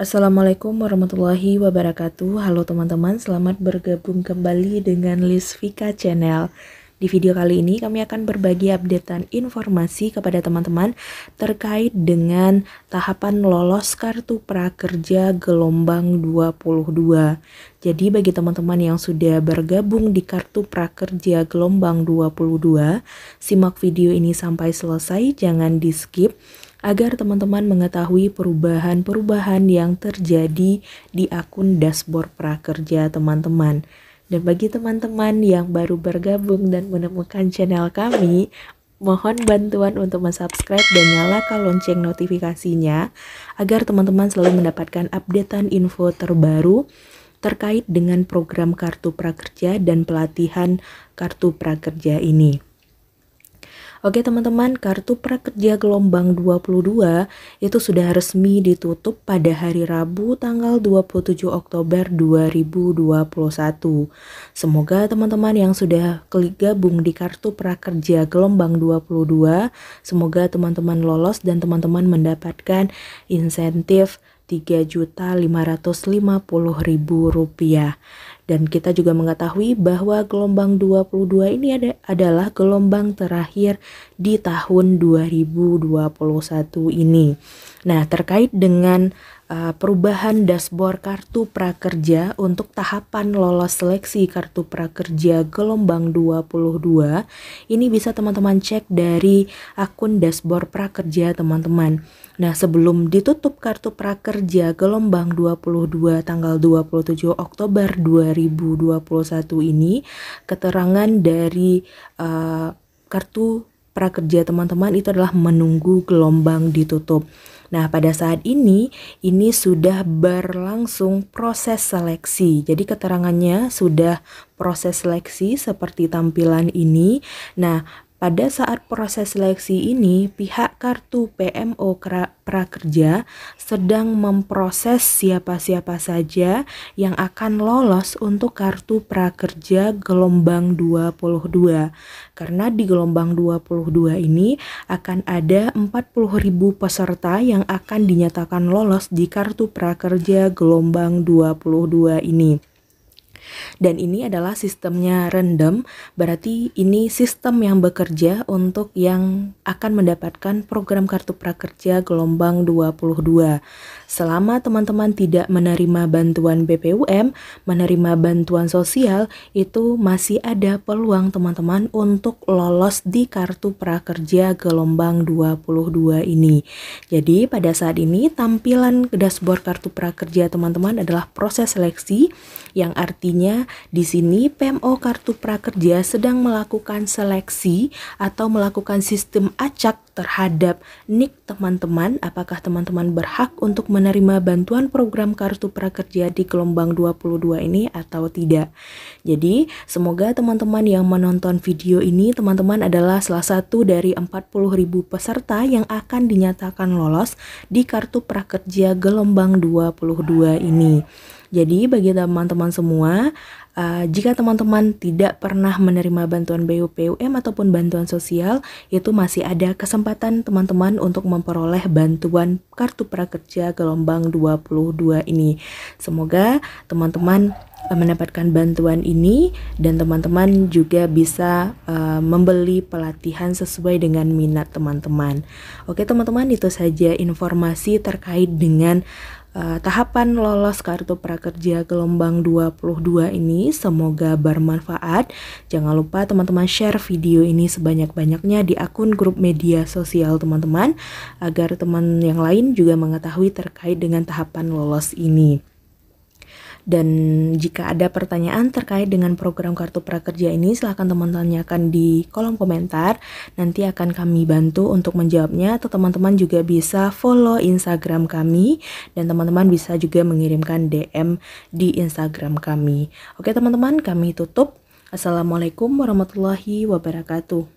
Assalamualaikum warahmatullahi wabarakatuh Halo teman-teman, selamat bergabung kembali dengan Liz Vika Channel Di video kali ini kami akan berbagi updatean informasi kepada teman-teman Terkait dengan tahapan lolos kartu prakerja gelombang 22 Jadi bagi teman-teman yang sudah bergabung di kartu prakerja gelombang 22 Simak video ini sampai selesai, jangan di skip agar teman-teman mengetahui perubahan-perubahan yang terjadi di akun dashboard prakerja teman-teman. Dan bagi teman-teman yang baru bergabung dan menemukan channel kami, mohon bantuan untuk mensubscribe dan nyalakan lonceng notifikasinya agar teman-teman selalu mendapatkan updatean info terbaru terkait dengan program kartu prakerja dan pelatihan kartu prakerja ini. Oke teman-teman, kartu prakerja gelombang 22 itu sudah resmi ditutup pada hari Rabu tanggal 27 Oktober 2021. Semoga teman-teman yang sudah klik gabung di kartu prakerja gelombang 22, semoga teman-teman lolos dan teman-teman mendapatkan insentif rp rupiah. Dan kita juga mengetahui bahwa gelombang 22 ini ada, adalah gelombang terakhir di tahun 2021 ini. Nah, terkait dengan uh, perubahan dashboard kartu prakerja untuk tahapan lolos seleksi kartu prakerja gelombang 22, ini bisa teman-teman cek dari akun dashboard prakerja teman-teman. Nah, sebelum ditutup kartu prakerja gelombang 22 tanggal 27 Oktober 2021, 2021 ini keterangan dari uh, kartu prakerja teman-teman itu adalah menunggu gelombang ditutup. Nah, pada saat ini ini sudah berlangsung proses seleksi. Jadi keterangannya sudah proses seleksi seperti tampilan ini. Nah, pada saat proses seleksi ini, pihak kartu PMO Prakerja sedang memproses siapa-siapa saja yang akan lolos untuk kartu prakerja gelombang 22. Karena di gelombang 22 ini akan ada 40.000 peserta yang akan dinyatakan lolos di kartu prakerja gelombang 22 ini. Dan ini adalah sistemnya random, berarti ini sistem yang bekerja untuk yang akan mendapatkan program kartu prakerja gelombang 22. Selama teman-teman tidak menerima bantuan BPUM, menerima bantuan sosial, itu masih ada peluang teman-teman untuk lolos di kartu prakerja gelombang 22 ini. Jadi pada saat ini tampilan dashboard kartu prakerja teman-teman adalah proses seleksi yang arti artinya di sini PMO Kartu Prakerja sedang melakukan seleksi atau melakukan sistem acak terhadap nik teman-teman, apakah teman-teman berhak untuk menerima bantuan program Kartu Prakerja di gelombang 22 ini atau tidak. Jadi, semoga teman-teman yang menonton video ini, teman-teman adalah salah satu dari ribu peserta yang akan dinyatakan lolos di Kartu Prakerja gelombang 22 ini. Jadi bagi teman-teman semua, Eh, jika teman-teman tidak pernah menerima bantuan BUPUM ataupun bantuan sosial, itu masih ada kesempatan teman-teman untuk memperoleh bantuan kartu prakerja gelombang 22 ini. Semoga teman-teman eh, mendapatkan bantuan ini dan teman-teman juga bisa uh, membeli pelatihan sesuai dengan minat teman-teman. Oke teman-teman itu saja informasi terkait dengan Eh, tahapan lolos kartu prakerja gelombang 22 ini semoga bermanfaat. Jangan lupa teman-teman share video ini sebanyak-banyaknya di akun grup media sosial teman-teman agar teman yang lain juga mengetahui terkait dengan tahapan lolos ini. Dan jika ada pertanyaan terkait dengan program Kartu Prakerja ini, silahkan teman teman tanyakan di kolom komentar. Nanti akan kami bantu untuk menjawabnya atau teman-teman juga bisa follow Instagram kami dan teman-teman bisa juga mengirimkan DM di Instagram kami. Oke teman-teman, kami tutup. Assalamualaikum warahmatullahi wabarakatuh.